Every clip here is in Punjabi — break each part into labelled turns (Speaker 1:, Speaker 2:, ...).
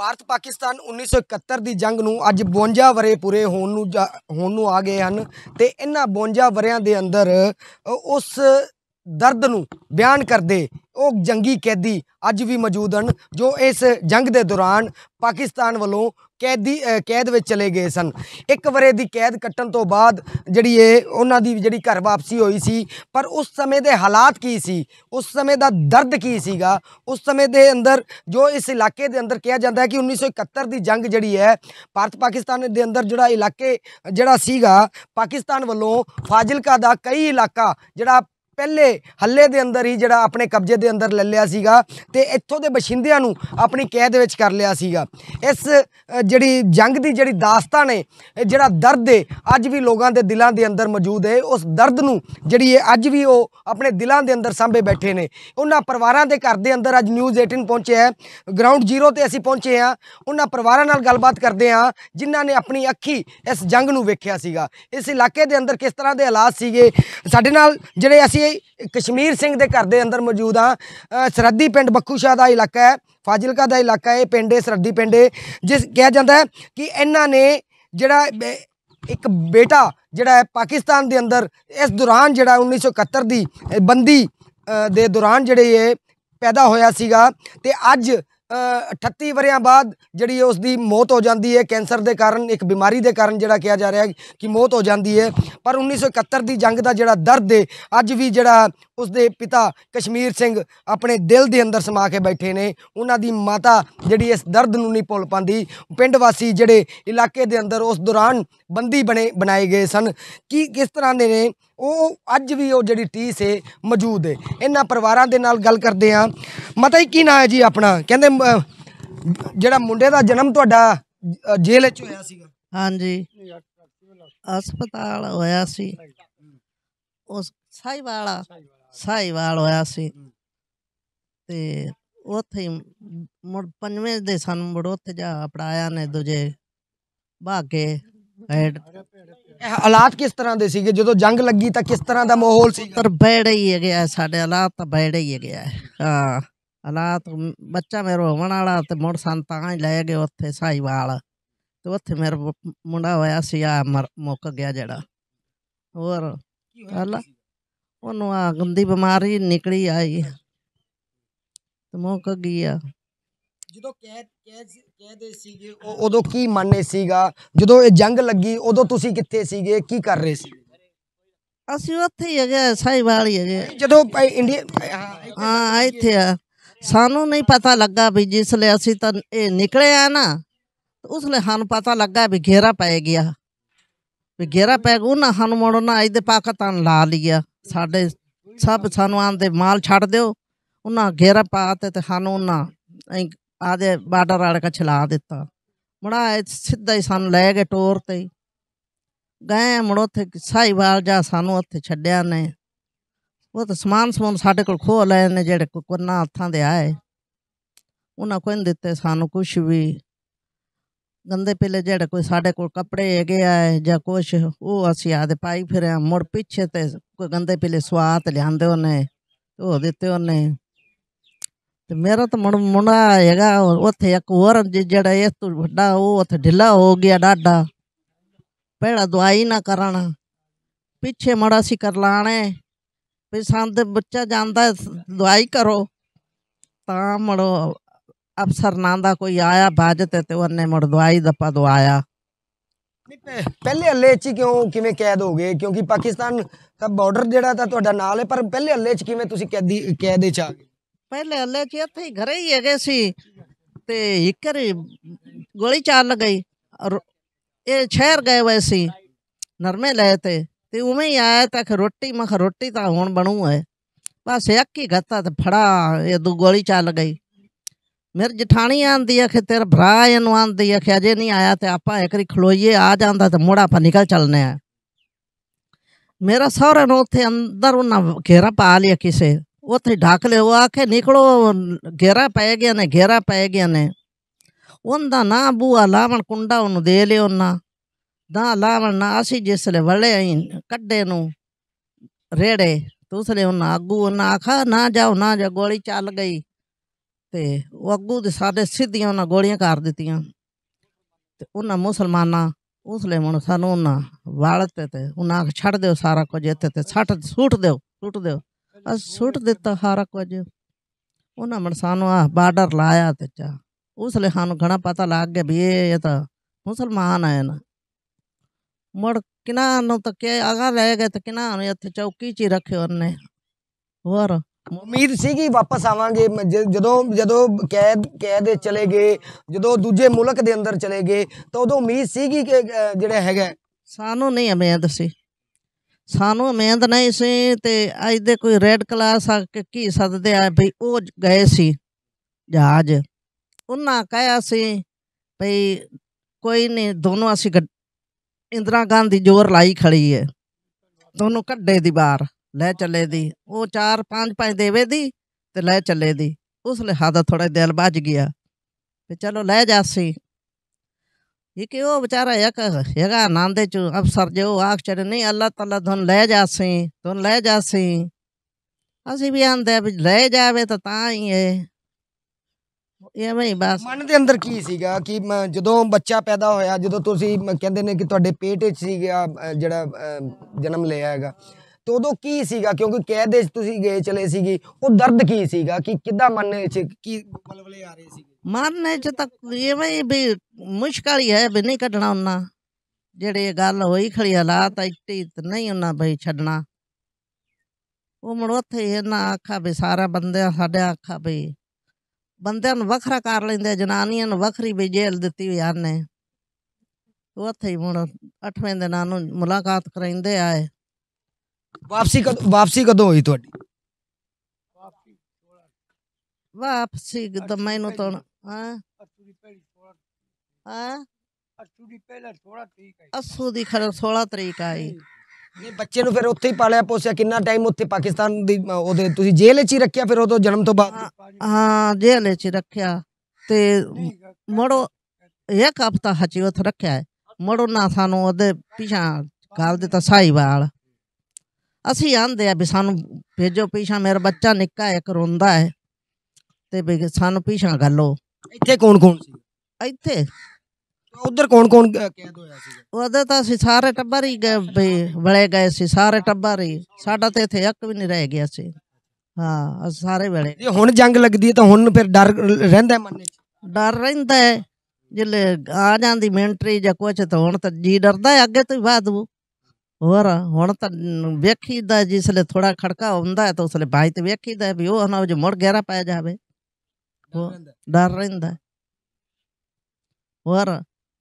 Speaker 1: ਭਾਰਤ ਪਾਕਿਸਤਾਨ 1971 ਦੀ ਜੰਗ ਨੂੰ ਅੱਜ 52 ਵਰੇ ਪੂਰੇ ਹੋਣ ਨੂੰ ਹੋਣ ਨੂੰ ਆ ਗਏ ਹਨ ਤੇ ਇਹਨਾਂ 52 ਵਰਿਆਂ ਦੇ ਅੰਦਰ ਉਸ ਦਰਦ ਨੂੰ ਬਿਆਨ ਕਰਦੇ ਉਹ ਜੰਗੀ ਕੈਦੀ ਅੱਜ ਵੀ ਮੌਜੂਦ ਹਨ ਜੋ ਇਸ ਜੰਗ ਦੇ ਦੌਰਾਨ ਪਾਕਿਸਤਾਨ ਵੱਲੋਂ ਕੈਦੀ ਕੈਦ ਵਿੱਚ ਚਲੇ ਗਏ ਸਨ ਇੱਕ ਵਰੇ ਦੀ ਕੈਦ ਕੱਟਣ ਤੋਂ ਬਾਅਦ ਜਿਹੜੀ ਇਹ ਉਹਨਾਂ ਦੀ ਜਿਹੜੀ ਘਰ ਵਾਪਸੀ ਹੋਈ ਸੀ ਪਰ ਉਸ ਸਮੇਂ ਦੇ ਹਾਲਾਤ ਕੀ ਸੀ ਉਸ ਸਮੇਂ ਦਾ ਦਰਦ ਕੀ ਸੀਗਾ ਉਸ ਸਮੇਂ ਦੇ ਅੰਦਰ ਜੋ ਇਸ ਇਲਾਕੇ ਦੇ ਅੰਦਰ ਕਿਹਾ ਜਾਂਦਾ ਹੈ ਕਿ 1971 ਦੀ ਜੰਗ ਜਿਹੜੀ ਹੈ ਭਾਰਤ ਪਾਕਿਸਤਾਨ ਦੇ ਅੰਦਰ ਜਿਹੜਾ ਇਲਾਕੇ ਜਿਹੜਾ ਸੀਗਾ ਪਾਕਿਸਤਾਨ ਵੱਲੋਂ ਫਾਜ਼ਿਲਕਾ ਦਾ ਕਈ ਇਲਾਕਾ ਜਿਹੜਾ ਪਹਿਲੇ ਹੱਲੇ ਦੇ ਅੰਦਰ ਹੀ ਜਿਹੜਾ ਆਪਣੇ ਕਬਜ਼ੇ ਦੇ ਅੰਦਰ ਲੈ ਲਿਆ ਸੀਗਾ ਤੇ ਇੱਥੋਂ ਦੇ ਬਸ਼ਿੰਦਿਆਂ ਨੂੰ ਆਪਣੀ ਕੈਦ ਵਿੱਚ ਕਰ ਲਿਆ ਸੀਗਾ ਇਸ ਜਿਹੜੀ ਜੰਗ ਦੀ ਜਿਹੜੀ ਦਾਸਤਾਨ ਹੈ ਜਿਹੜਾ ਦਰਦ ਹੈ ਅੱਜ ਵੀ ਲੋਕਾਂ ਦੇ ਦਿਲਾਂ ਦੇ ਅੰਦਰ ਮੌਜੂਦ ਹੈ ਉਸ ਦਰਦ ਨੂੰ ਜਿਹੜੀ ਇਹ ਅੱਜ ਵੀ ਉਹ ਆਪਣੇ ਦਿਲਾਂ ਦੇ ਅੰਦਰ ਸਾਂਭੇ ਬੈਠੇ ਨੇ ਉਹਨਾਂ ਪਰਿਵਾਰਾਂ ਦੇ ਘਰ ਦੇ ਅੰਦਰ ਅੱਜ ਨਿਊਜ਼ 18 ਪਹੁੰਚਿਆ ਹੈ ਗਰਾਊਂਡ ਜ਼ੀਰੋ ਤੇ ਅਸੀਂ ਪਹੁੰਚੇ ਆ ਉਹਨਾਂ ਪਰਿਵਾਰਾਂ ਨਾਲ ਗੱਲਬਾਤ ਕਰਦੇ ਆ ਜਿਨ੍ਹਾਂ ਨੇ ਆਪਣੀ ਅੱਖੀ ਇਸ ਜੰਗ ਨੂੰ ਵੇਖਿਆ ਸੀਗਾ ਇਸ ਇਲਾਕੇ ਦੇ ਅੰਦਰ ਕਿਸ ਤਰ੍ਹਾਂ ਦੇ ਹਾਲਾਤ ਸੀਗੇ ਸਾਡੇ ਨਾਲ ਜਿਹੜੇ ਅਸੀਂ ਕਸ਼ਮੀਰ ਸਿੰਘ ਦੇ ਘਰ ਦੇ ਅੰਦਰ ਮੌਜੂਦ ਆ ਸਰਦੀ ਪਿੰਡ ਬੱਖੂਸ਼ਾ ਦਾ ਇਲਾਕਾ ਹੈ ਫਾਜ਼ਿਲਕਾ ਦਾ ਇਲਾਕਾ ਹੈ ਪਿੰਡ ਹੈ ਸਰਹੱਦੀ ਪਿੰਡ ਹੈ ਜਿਸ ਕਿਹਾ ਜਾਂਦਾ ਹੈ ਕਿ ਇਹਨਾਂ ਨੇ ਜਿਹੜਾ ਇੱਕ ਬੇਟਾ ਜਿਹੜਾ ਹੈ ਪਾਕਿਸਤਾਨ ਦੇ ਅੰਦਰ ਇਸ ਦੌਰਾਨ ਜਿਹੜਾ 1971 ਦੀ ਬੰਦੀ ਦੇ ਦੌਰਾਨ ਜਿਹੜੇ ਇਹ ਪੈਦਾ ਹੋਇਆ ਸੀਗਾ ਤੇ ਅੱਜ 38 ਵਰਿਆਂ ਬਾਅਦ ਜਿਹੜੀ ਉਸ ਦੀ ਮੌਤ ਹੋ ਜਾਂਦੀ ਹੈ ਕੈਂਸਰ ਦੇ ਕਾਰਨ ਇੱਕ ਬਿਮਾਰੀ ਦੇ ਕਾਰਨ ਜਿਹੜਾ ਕਿਹਾ ਜਾ ਰਿਹਾ ਕਿ ਮੌਤ ਹੋ ਜਾਂਦੀ ਹੈ ਪਰ 1971 ਦੀ ਜੰਗ ਦਾ ਜਿਹੜਾ ਦਰਦ ਹੈ ਅੱਜ ਵੀ ਜਿਹੜਾ ਉਸਦੇ ਪਿਤਾ ਕਸ਼ਮੀਰ ਸਿੰਘ ਆਪਣੇ ਦਿਲ ਦੇ ਅੰਦਰ ਸਮਾ ਕੇ ਬੈਠੇ ਨੇ ਉਹਨਾਂ ਦੀ ਮਾਤਾ ਜਿਹੜੀ ਇਸ ਦਰਦ ਨੂੰ ਨਹੀਂ ਭੁੱਲ ਪਾਂਦੀ ਪਿੰਡ ਵਾਸੀ ਜਿਹੜੇ ਇਲਾਕੇ ਦੇ ਅੰਦਰ ਉਸ ਦੌਰਾਨ ਬੰਦੀ ਬਣੇ ਬਣਾਏ ਗਏ ਸਨ ਕੀ ਕਿਸ ਤਰ੍ਹਾਂ ਦੇ ਨੇ ਉਹ ਅੱਜ ਵੀ ਉਹ ਜਿਹੜੀ ਟੀ ਸੇ ਮੌਜੂਦ ਹੈ ਇਹਨਾਂ ਪਰਿਵਾਰਾਂ ਦੇ ਨਾਲ ਗੱਲ ਕਰਦੇ ਆ ਮਤਾ ਹੀ ਕੀ ਨਾਂ ਹੈ ਜੀ ਆਪਣਾ ਕਹਿੰਦੇ ਜਿਹੜਾ
Speaker 2: ਮੁੰਡੇ ਦਾ ਜਨਮ ਤੁਹਾਡਾ ਜੇਲ੍ਹ ਵਿੱਚ ਹੋਇਆ ਸੀਗਾ ਹਾਂਜੀ ਹਸਪਤਾਲ ਹੋਇਆ ਸੀ ਉਸ ਸਾਈਵਾਲਾ ਸਾਈਵਾਲ ਹੋਇਆ ਸੀ ਤੇ ਉੱਥੇ ਮੁੜ ਪੰਜਵੇਂ ਦੇ ਸਾਨੂੰ ਮੁੜ ਉੱਥੇ ਜਾ ਪੜਾਇਆ ਨੇ ਦੂਜੇ ਭਾਗੇ ਹੈਡ ਹਾਲਾਤ ਕਿਸ ਤਰ੍ਹਾਂ ਦੇ ਸੀਗੇ ਜਦੋਂ ਜੰਗ ਲੱਗੀ ਤਾਂ ਕਿਸ ਤਰ੍ਹਾਂ ਦਾ ਮਾਹੌਲ ਸੀ ਪਰ ਬੈੜਾ ਹੀ ਗਿਆ ਸਾਡੇ ਹਾਲਾਤ ਤਾਂ ਬੈੜਾ ਹੀ ਗਿਆ ਹਾਂ ਹਾਲਾਤ ਬੱਚਾ ਮੇਰਾ ਹੋਣ ਵਾਲਾ ਤੇ ਮੁੜ ਸਾਨੂੰ ਤਾਂ ਹੀ ਲੈ ਗਏ ਉੱਥੇ ਸਾਈਵਾਲ ਤੇ ਉੱਥੇ ਮੇਰਾ ਮੁੰਡਾ ਹੋਇਆ ਸੀ ਆ ਮੁੱਕ ਗਿਆ ਜਿਹੜਾ ਹੋਰ ਹਾਲਾ ਉਹਨੂੰ ਆ ਗੰਦੀ ਬਿਮਾਰੀ ਨਿਕਲੀ ਆਈ ਤੇ ਮੁੱਕ ਗਿਆ ਜਦੋਂ ਕੈਦ
Speaker 1: ਕੈਦ ਕੈਦੇ ਸੀਗੇ ਉਦੋਂ ਕੀ ਮੰਨੇ ਸੀਗਾ ਜਦੋਂ ਇਹ ਜੰਗ ਲੱਗੀ ਉਦੋਂ ਤੁਸੀਂ ਕਿੱਥੇ ਸੀਗੇ ਕੀ ਕਰ ਰਹੇ ਸੀ
Speaker 2: ਅਸੀਂ ਉੱਥੇ ਹੀ ਹੈਗੇ ਸਾਈਵਾਲ ਹੀ ਹੈਗੇ ਜਦੋਂ ਇੰਡੀਆ ਹਾਂ ਇੱਥੇ ਆ ਸਾਨੂੰ ਨਹੀਂ ਪਤਾ ਲੱਗਾ ਵੀ ਜਿਸ ਲਈ ਅਸੀਂ ਤਾਂ ਇਹ ਨਿਕਲੇ ਆ ਨਾ ਉਸ ਲਈ ਸਾਨੂੰ ਪਤਾ ਲੱਗਾ ਵੀ ਘੇਰਾ ਪੈ ਗਿਆ ਵੀ ਘੇਰਾ ਪੈ ਗਿਆ ਉਹਨਾਂ ਸਾਨੂੰ ਮੋੜਨਾ ਇਹਦੇ ਪਾਕਿਸਤਾਨ ਲਾ ਲਿਆ ਸਾਡੇ ਸਭ ਸਾਨੂੰ ਆਂਦੇ ਮਾਲ ਛੱਡ ਦਿਓ ਉਹਨਾਂ ਘੇਰਾ ਪਾ ਤੇ ਤੇ ਸਾਨੂੰ ਉਹਨਾਂ ਆਦੇ ਬਾਰਡਰ ਆੜ ਕਾ ਛਲਾ ਦਿੱਤਾ ਮੜਾ ਸਿੱਧਾ ਹੀ ਸਾਨੂੰ ਲੈ ਗਏ ਟੋਰ ਤੇ ਗਏ ਮੜ ਉੱਥੇ ਸਾਈਵਾਲ ਜਾ ਸਾਨੂੰ ਉੱਥੇ ਛੱਡਿਆ ਨੇ ਉਹ ਤਾਂ ਸਮਾਨ ਸਮਾਨ ਸਾਡੇ ਕੋਲ ਖੋ ਲੈ ਨੇ ਜਿਹੜੇ ਕੋਕਨਾ ਕੋਨਾ ਹੱਥਾਂ ਦੇ ਆਏ ਉਹਨਾਂ ਕੋਈ ਦਿੱਤੇ ਸਾਨੂੰ ਕੁਝ ਵੀ ਗੰਦੇ ਪਿੱਲੇ ਜਿਹੜਾ ਕੋਈ ਸਾਡੇ ਕੋਲ ਕੱਪੜੇ ਹੈਗੇ ਆ ਜਾਂ ਕੁਛ ਉਹ ਅਸੀਂ ਆਦੇ ਪਾਈ ਫਿਰ ਮੁੜ ਪਿੱਛੇ ਤੇ ਕੋਈ ਗੰਦੇ ਪਿੱਲੇ ਸਵਾਤ ਲਿਆਂਦੇ ਉਹਨੇ ਉਹ ਦਿੱਤੇ ਉਹਨੇ ਤੇ ਮੇਰਾ ਤਾਂ ਮੁੰ ਮੁੰਡਾ ਹੈਗਾ ਉੱਥੇ ਇੱਕ ਹੋਰ ਜਿਹੜਾ ਇਸ ਤੋਂ ਵੱਡਾ ਉਹ ਉੱਥੇ ਢਿੱਲਾ ਹੋ ਗਿਆ ਡਾਡਾ ਪਹਿਲਾ ਦਵਾਈ ਨਾ ਕਰਨਾ ਪਿੱਛੇ ਮੜਾ ਸੀ ਕਰ ਲਾਣੇ ਵੀ ਸੰਦ ਬੱਚਾ ਜਾਂਦਾ ਦਵਾਈ ਕਰੋ ਤਾਂ ਮੜੋ अफसर नांदा कोई आया बाजते ते तो उन्हें मुड़दवाई दफा दवाया पहले हल्ले क्यों कि
Speaker 1: कैद हो गए क्योंकि पाकिस्तान का बॉर्डर जरा तो नाल है पर पहले हल्ले कि कैदी कैद आ गए
Speaker 2: पहले हल्ले इत घरे ही है सी ते एक गोली चल गई और ये शहर गए हुए सी नरमे लए थे ते उमें ही आया था कि रोटी मख रोटी तो हूँ है बस एक ही गता तो फड़ा ये दू गोली चल गई ਮੇਰ ਜਠਾਣੀ ਆਂਦੀ ਆ ਕਿ ਤੇਰਾ ਭਰਾ ਇਹਨੂੰ ਆਂਦੀ ਆ ਕਿ ਅਜੇ ਨਹੀਂ ਆਇਆ ਤੇ ਆਪਾਂ ਰੀ ਖਲੋਈਏ ਆ ਜਾਂਦਾ ਤੇ ਮੋੜਾ ਆਪਾਂ ਨਿਕਲ ਚੱਲਨੇ ਆ ਮੇਰਾ ਸਹੁਰਾ ਨੂੰ ਉੱਥੇ ਅੰਦਰ ਉਹਨਾਂ ਘੇਰਾ ਪਾ ਲਿਆ ਕਿਸੇ ਉੱਥੇ ਢਾਕ ਲਿਆ ਉਹ ਆਖੇ ਨਿਕਲੋ ਘੇਰਾ ਪੈ ਗਿਆ ਨੇ ਘੇਰਾ ਪੈ ਗਿਆ ਨੇ ਉਹਦਾ ਨਾ ਬੂਆ ਲਾਵਣ ਕੁੰਡਾ ਉਹਨੂੰ ਦੇ ਲਿਓ ਨਾ ਦਾ ਲਾਵਣ ਨਾ ਅਸੀਂ ਜਿਸਲੇ ਵੜੇ ਆਈ ਕੱਡੇ ਨੂੰ ਰੇੜੇ ਤੂਸਲੇ ਉਹਨਾਂ ਆਗੂ ਉਹਨਾਂ ਆਖਾ ਨਾ ਜਾਓ ਨਾ ਜਾ ਗੋਲੀ ਚੱਲ ਗਈ ਤੇ ਉਹ ਅੱਗੂ ਦੇ ਸਾਡੇ ਸਿੱਧੀਆਂ ਉਹਨਾਂ ਗੋਲੀਆਂ ਕਰ ਦਿੱਤੀਆਂ ਤੇ ਉਹਨਾਂ ਮੁਸਲਮਾਨਾਂ ਉਸ ਲਈ ਮਨ ਸਾਨੂੰ ਉਹਨਾਂ ਵਾਲਤੇ ਤੇ ਉਹਨਾਂ ਆਖ ਛੱਡ ਦਿਓ ਸਾਰਾ ਕੁਝ ਇੱਥੇ ਤੇ ਛੱਟ ਸੁੱਟ ਦਿਓ ਸੁੱਟ ਦਿਓ ਅਸ ਸੁੱਟ ਦਿੱਤਾ ਸਾਰਾ ਕੁਝ ਉਹਨਾਂ ਮਨ ਸਾਨੂੰ ਆ ਬਾਰਡਰ ਲਾਇਆ ਤੇ ਚਾ ਉਸ ਲਈ ਸਾਨੂੰ ਘਣਾ ਪਤਾ ਲੱਗ ਗਿਆ ਵੀ ਇਹ ਤਾਂ ਮੁਸਲਮਾਨ ਆਏ ਨਾ ਮੁੜ ਕਿਨਾਂ ਨੂੰ ਤਾਂ ਕਿ ਆਗਾ ਲੈ ਗਏ ਤੇ ਕਿਨਾਂ ਨੂੰ ਇੱਥੇ ਚੌਕੀ 'ਚ ਹੀ ਰੱਖਿਓ ਉਹਨੇ ਹੋਰ
Speaker 1: ਉਮੀਦ ਸੀਗੀ ਵਾਪਸ ਆਵਾਂਗੇ ਜਦੋਂ ਜਦੋਂ ਕੈਦ ਕੈਦ ਚਲੇ ਗਏ ਜਦੋਂ
Speaker 2: ਦੂਜੇ ਮੁਲਕ ਦੇ ਅੰਦਰ ਚਲੇ ਗਏ ਤਾਂ ਉਦੋਂ ਉਮੀਦ ਸੀਗੀ ਕਿ ਜਿਹੜਾ ਹੈਗਾ ਸਾਨੂੰ ਨਹੀਂ ਅਮੈਦ ਸੀ ਸਾਨੂੰ ਅਮੈਦ ਨਹੀਂ ਸੀ ਤੇ ਅੱਜ ਦੇ ਕੋਈ ਰੈੱਡ ਕਲਾਸ ਆ ਕੇ ਕੀ ਸੱਦਦੇ ਆ ਭਈ ਉਹ ਗਏ ਸੀ ਜਹਾਜ਼ ਉਹਨਾਂ ਕਹਿਆ ਸੀ ਭਈ ਕੋਈ ਨਹੀਂ ਦੋਨੋਂ ਅਸੀਂ ਇੰਦਰਾ ਗਾਂਧੀ ਜੋਰ ਲਾਈ ਖੜੀ ਹੈ ਦੋਨੋਂ ਕੱਡੇ ਦੀ ਬਾਰ ਲੈ ਚੱਲੇ ਦੀ ਉਹ ਚਾਰ ਪੰਜ ਪੰਜ ਦੇਵੇ ਦੀ ਤੇ ਲੈ ਚੱਲੇ ਦੀ ਉਸ ਲਿਹਾ ਦਾ ਥੋੜਾ ਦਿਲ ਵੱਜ ਗਿਆ ਤੇ ਚਲੋ ਲੈ ਜਾਸੀ ਇਹ ਕਿ ਉਹ ਵਿਚਾਰਾ ਇੱਕ ਹੈਗਾ ਆਨੰਦ ਚ ਅਫਸਰ ਜੋ ਆਖ ਚੜ ਨਹੀਂ ਅੱਲਾ ਤਾਲਾ ਤੁਹਾਨੂੰ ਲੈ ਜਾਸੀ ਤੁਨ ਲੈ ਜਾਸੀ ਅਸੀਂ ਵੀ ਆਂਦੇ ਵੀ ਲੈ ਜਾਵੇ ਤਾਂ ਤਾਂ ਹੀ ਹੈ ਇਹ ਮੈਂ ਬਸ ਮਨ ਦੇ ਅੰਦਰ ਕੀ ਸੀਗਾ
Speaker 1: ਕਿ ਜਦੋਂ ਬੱਚਾ ਪੈਦਾ ਹੋਇਆ ਜਦੋਂ ਤੁਸੀਂ ਕਹਿੰਦੇ ਨੇ ਕਿ ਤੁਹਾਡੇ ਪੇਟ ਵਿੱਚ ਸੀਗਾ ਜਿਹੜਾ ਜਨਮ ਲਿਆ ਹੈਗਾ ਤੇ ਉਦੋਂ ਕੀ ਸੀਗਾ ਕਿਉਂਕਿ ਕੈਦ ਦੇ ਤੁਸੀਂ ਗਏ ਚਲੇ ਸੀਗੇ ਉਹ ਦਰਦ ਕੀ ਸੀਗਾ ਕਿ ਕਿੱਦਾਂ ਮਨ ਚ ਕੀ ਬਲਬਲੇ
Speaker 2: ਆ ਰਹੇ ਸੀਗੇ ਮਨ ਚ ਤਾਂ ਇਹ ਵੀ ਮੁਸ਼ਕਲ ਹੀ ਹੈ ਵੀ ਨਹੀਂ ਕੱਢਣਾ ਉਹਨਾਂ ਜਿਹੜੇ ਗੱਲ ਹੋਈ ਖੜੀ ਹਾਲਾਤ ਇੱਟੀ ਨਹੀਂ ਉਹਨਾਂ ਬਈ ਛੱਡਣਾ ਉਹ ਮੜ ਉੱਥੇ ਇਹਨਾਂ ਆਖਾ ਵੀ ਸਾਰਾ ਬੰਦਿਆਂ ਸਾਡੇ ਆਖਾ ਬਈ ਬੰਦਿਆਂ ਨੂੰ ਵੱਖਰਾ ਕਰ ਲੈਂਦੇ ਜਨਾਨੀਆਂ ਨੂੰ ਵੱਖਰੀ ਵੀ ਜੇਲ੍ਹ ਦਿੱਤੀ ਹੋਈ ਆਨੇ ਉੱਥੇ ਹੀ ਹੁਣ 8ਵੇਂ ਦਿਨਾਂ ਨੂੰ ਮੁਲਾਕਾਤ ਕਰਾਉਂਦੇ ਆਏ
Speaker 1: ਵਾਪਸੀ ਕਦੋਂ ਵਾਪਸੀ ਕਦੋਂ ਹੋਈ ਤੁਹਾਡੀ
Speaker 2: ਵਾਪਸੀ ਤਾਂ ਮੈਨੂੰ ਤਾਂ ਹਾਂ ਹਾਂ ਅਸੂ ਦੀ ਪਹਿਲੇ 16 ਤਰੀਕ ਆਈ ਅਸੂ ਦੀ ਖਰ 16 ਤਰੀਕ ਆਈ
Speaker 1: ਨੇ ਬੱਚੇ ਨੂੰ ਫਿਰ ਉੱਥੇ ਹੀ ਪਾਲਿਆ ਪੋਸਿਆ ਕਿੰਨਾ ਟਾਈਮ ਉੱਥੇ ਪਾਕਿਸਤਾਨ ਦੀ ਉਹਦੇ ਤੁਸੀਂ ਜੇਲ੍ਹ 'ਚ ਹੀ
Speaker 2: ਰੱਖਿਆ ਫਿਰ ਉਦੋਂ ਜਨਮ ਤੋਂ ਬਾਅਦ ਹਾਂ ਜੇਲ੍ਹ 'ਚ ਰੱਖਿਆ ਤੇ ਮੜੋ ਇੱਕ ਹਫਤਾ ਹਚੀ ਉੱਥੇ ਰੱਖਿਆ ਮੜੋ ਨਾ ਸਾਨੂੰ ਉਹਦੇ ਪਿਛਾ ਕਾਲ ਦਿੱਤਾ ਸਾਈਵਾਲ ਅਸੀਂ ਆਂਦੇ ਆ ਵੀ ਸਾਨੂੰ ਭੇਜੋ ਪੀਛਾ ਮੇਰਾ ਬੱਚਾ ਨਿੱਕਾ ਹੈ ਕਰੋਂਦਾ ਹੈ ਤੇ ਵੀ ਸਾਨੂੰ ਪੀਛਾ ਗੱਲੋ ਇੱਥੇ ਕੌਣ ਕੌਣ ਸੀ ਇੱਥੇ ਉਧਰ ਕੌਣ ਕੌਣ ਕੈਦ ਹੋਇਆ ਸੀ ਉਹਦੇ ਤਾਂ ਅਸੀਂ ਸਾਰੇ ਟੱਬਰ ਹੀ ਗਏ ਵੀ ਵਲੇ ਗਏ ਸੀ ਸਾਰੇ ਟੱਬਰ ਹੀ ਸਾਡਾ ਤੇ ਇੱਥੇ ਇੱਕ ਵੀ ਨਹੀਂ ਰਹਿ ਗਿਆ ਸੀ ਹਾਂ ਸਾਰੇ ਵਲੇ ਜੇ ਹੁਣ ਜੰਗ ਲੱਗਦੀ ਹੈ ਤਾਂ ਹੁਣ ਫਿਰ ਡਰ ਰਹਿੰਦਾ ਮਨ ਵਿੱਚ ਡਰ ਰਹਿੰਦਾ ਹੈ ਜਿਲੇ ਆ ਜਾਂਦੀ ਮੈਂਟਰੀ ਜਾਂ ਕੁਝ ਤਾਂ ਹੁਣ ਤਾਂ ਜੀ ਡਰਦਾ ਹੈ ਅੱਗੇ ਤੋਂ ਹੀ ਬਾਦੂ ਹੋਰ ਹੁਣ ਤਾਂ ਵੇਖੀਦਾ ਜਿਸਲੇ ਥੋੜਾ ਖੜਕਾ ਹੁੰਦਾ ਹੈ ਤਾਂ ਉਸਲੇ ਭਾਈ ਤੇ ਵੇਖੀਦਾ ਵੀ ਉਹ ਹਨਾ ਜੋ ਮੁੜ ਗਹਿਰਾ ਪਾਇਆ ਜਾਵੇ ਡਰ ਰਹਿੰਦਾ ਹੋਰ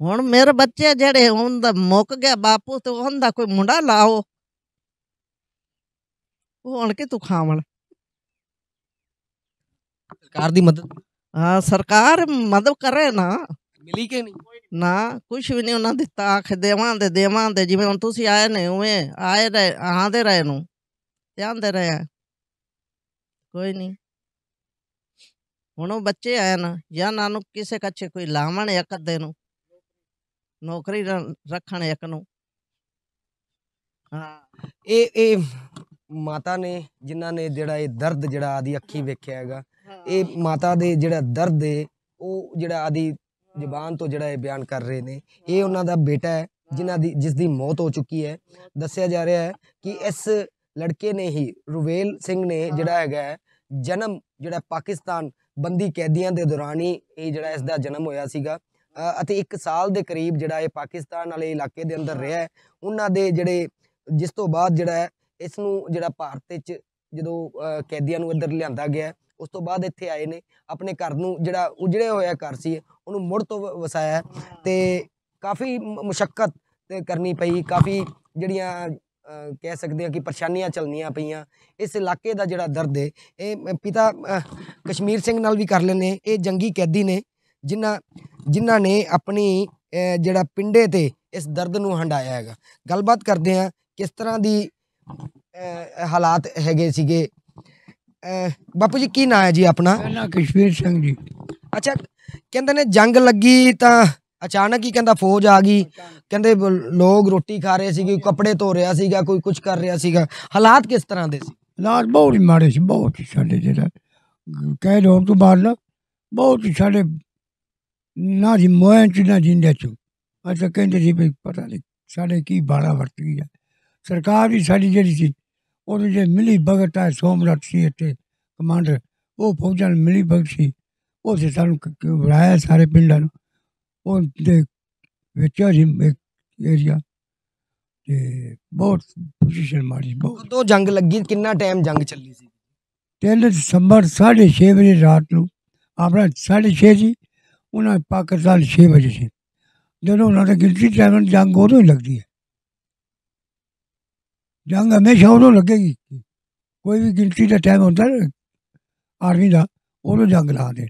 Speaker 2: ਹੁਣ ਮੇਰੇ ਬੱਚੇ ਜਿਹੜੇ ਹੁੰਦਾ ਦਾ ਮੁੱਕ ਗਿਆ ਬਾਪੂ ਤੇ ਉਹਨਾਂ ਦਾ ਕੋਈ ਮੁੰਡਾ ਲਾਓ ਉਹ ਹਣ ਕੇ ਤੂੰ ਖਾਵਣ ਸਰਕਾਰ ਦੀ ਮਦਦ ਹਾਂ ਸਰਕਾਰ ਮਦਦ ਕਰੇ ਨਾ ਮਿਲੀ ਕਿ ਨਹੀਂ ਨਾ ਕੁਝ ਵੀ ਨਹੀਂ ਉਹਨਾਂ ਦਿੱਤਾ ਆਖ ਦੇਵਾਂ ਦੇ ਦੇਵਾਂ ਦੇ ਜਿਵੇਂ ਹੁਣ ਤੁਸੀਂ ਆਏ ਨੇ ਉਵੇਂ ਆਏ ਰਹੇ ਆਂਦੇ ਰਹੇ ਨੂੰ ਧਿਆਨ ਦੇ ਰਹੇ ਕੋਈ ਨਹੀਂ ਹੁਣ ਉਹ ਬੱਚੇ ਆਏ ਨਾ ਜਾਂ ਨਾਨੂ ਕਿਸੇ ਕੱਚੇ ਕੋਈ ਲਾਵਣ ਇੱਕ ਦੇ ਨੂੰ ਨੌਕਰੀ ਰੱਖਣ ਇੱਕ ਨੂੰ ਹਾਂ ਇਹ ਇਹ ਮਾਤਾ ਨੇ ਜਿਨ੍ਹਾਂ ਨੇ ਜਿਹੜਾ ਇਹ ਦਰਦ ਜਿਹੜਾ
Speaker 1: ਆਦੀ ਅੱਖੀ ਵੇਖਿਆ ਹੈਗਾ ਇਹ ਮਾਤਾ ਦੇ ਜਿਹੜਾ ਦਰਦ ਹੈ ਉਹ ਜਿਹੜਾ ਆਦੀ ਜ਼ੁਬਾਨ ਤੋਂ ਜਿਹੜਾ ਇਹ ਬਿਆਨ ਕਰ ਰਹੇ ਨੇ ਇਹ ਉਹਨਾਂ ਦਾ ਬੇਟਾ ਹੈ ਜਿਨ੍ਹਾਂ ਦੀ ਜਿਸ ਦੀ ਮੌਤ ਹੋ ਚੁੱਕੀ ਹੈ ਦੱਸਿਆ ਜਾ ਰਿਹਾ ਹੈ ਕਿ ਇਸ ਲੜਕੇ ਨੇ ਹੀ ਰੁਵੇਲ ਸਿੰਘ ਨੇ ਜਿਹੜਾ ਹੈਗਾ ਜਨਮ ਜਿਹੜਾ ਪਾਕਿਸਤਾਨ ਬੰਦੀ ਕੈਦੀਆਂ ਦੇ ਦੌਰਾਨ ਹੀ ਇਹ ਜਿਹੜਾ ਇਸ ਦਾ ਜਨਮ ਹੋਇਆ ਸੀਗਾ ਅਤੇ 1 ਸਾਲ ਦੇ ਕਰੀਬ ਜਿਹੜਾ ਇਹ ਪਾਕਿਸਤਾਨ ਵਾਲੇ ਇਲਾਕੇ ਦੇ ਅੰਦਰ ਰਿਹਾ ਉਹਨਾਂ ਦੇ ਜਿਹੜੇ ਜਿਸ ਤੋਂ ਬਾਅਦ ਜਿਹੜਾ ਇਸ ਨੂੰ ਜਿਹੜਾ ਭਾਰਤ ਵਿੱਚ ਜਦੋਂ ਕੈਦੀਆਂ ਨੂੰ ਇੱਧਰ ਲਿਆਂਦਾ ਗਿਆ ਉਸ ਤੋਂ ਬਾਅਦ ਇੱਥੇ ਆਏ ਨੇ ਆਪਣੇ ਘਰ ਨੂੰ ਜਿਹੜਾ ਉਜੜਿਆ ਹੋਇਆ ਘਰ ਸੀ ਉਹਨੂੰ ਮੁੜ ਤੋਂ ਵਸਾਇਆ ਤੇ ਕਾਫੀ ਮੁਸ਼ਕਲ ਕਰਨੀ ਪਈ ਕਾਫੀ ਜਿਹੜੀਆਂ ਕਹਿ ਸਕਦੇ ਆ ਕਿ ਪਰੇਸ਼ਾਨੀਆਂ ਚਲਨੀਆਂ ਪਈਆਂ ਇਸ ਇਲਾਕੇ ਦਾ ਜਿਹੜਾ ਦਰਦ ਹੈ ਇਹ ਪਿਤਾ ਕਸ਼ਮੀਰ ਸਿੰਘ ਨਾਲ ਵੀ ਕਰ ਲੈਨੇ ਇਹ ਜੰਗੀ ਕੈਦੀ ਨੇ ਜਿਨ੍ਹਾਂ ਜਿਨ੍ਹਾਂ ਨੇ ਆਪਣੀ ਜਿਹੜਾ ਪਿੰਡੇ ਤੇ ਇਸ ਦਰਦ ਨੂੰ ਹੰਡਾਇਆ ਹੈਗਾ ਗੱਲਬਾਤ ਕਰਦੇ ਆ ਕਿਸ ਤਰ੍ਹਾਂ ਦੀ ਹਾਲਾਤ ਹੈਗੇ ਸੀਗੇ ਬਾਪੂ ਜੀ ਕੀ ਨਾਮ ਹੈ ਜੀ ਆਪਣਾ
Speaker 3: ਕਸ਼ਮੀਰ ਸਿੰਘ ਜੀ
Speaker 1: ਅੱਛਾ ਕਹਿੰਦੇ ਨੇ ਜੰਗ ਲੱਗੀ ਤਾਂ ਅਚਾਨਕ ਹੀ ਕਹਿੰਦਾ ਫੌਜ ਆ ਗਈ ਕਹਿੰਦੇ ਲੋਕ ਰੋਟੀ ਖਾ ਰਹੇ ਸੀ ਕੋਈ ਕੱਪੜੇ ਧੋ ਰਿਹਾ ਸੀਗਾ ਕੋਈ ਕੁਝ ਕਰ ਰਿਹਾ ਸੀਗਾ ਹਾਲਾਤ ਕਿਸ ਤਰ੍ਹਾਂ ਦੇ ਸੀ
Speaker 3: ਹਾਲਾਤ ਬਹੁਤ ਹੀ ਮਾੜੇ ਸੀ ਬਹੁਤ ਹੀ ਸਾਡੇ ਜਿਹੜਾ ਕਹਿ ਦੋ ਤੋਂ ਬਾਅਦ ਨਾ ਬਹੁਤ ਹੀ ਸਾਡੇ ਨਾ ਜੀ ਮੋਇਆਂ ਚ ਨਾ ਜਿੰਦੇ ਚ ਅੱਛਾ ਕਹਿੰਦੇ ਜੀ ਵੀ ਪਤਾ ਨਹੀਂ ਸਾਡੇ ਕੀ ਬਾੜਾ ਵਰਤ ਗਈ ਹੈ ਸਰਕਾਰ ਵੀ ਸਾਡੀ ਜਿਹੜੀ ਸੀ ਉਹਦੇ ਜੇ ਮਿਲੀ ਭਗਤ ਹੈ ਸੋਮਰਤ ਸੀ ਇੱਥੇ ਕਮਾਂਡਰ ਉਹ ਫੌਜਾਂ ਮਿਲੀ ਭਗਤ ਸੀ वो सीता बनाया सारे पिंड एरिया बहुत पोजीशन मारी तो जंग लगी कितना
Speaker 1: टाइम जंग चली सी
Speaker 3: तीन दिसंबर साढ़े छे बजे रात को अपना साढ़े छे जी उन्होंने पाकिस्तान छे बजे से जो उन्होंने गिनती टाइम जंग उदो ही लगती है जंग हमेशा उदो लगेगी कोई भी गिनती का टाइम होता आर्मी का उदो जंग ला देने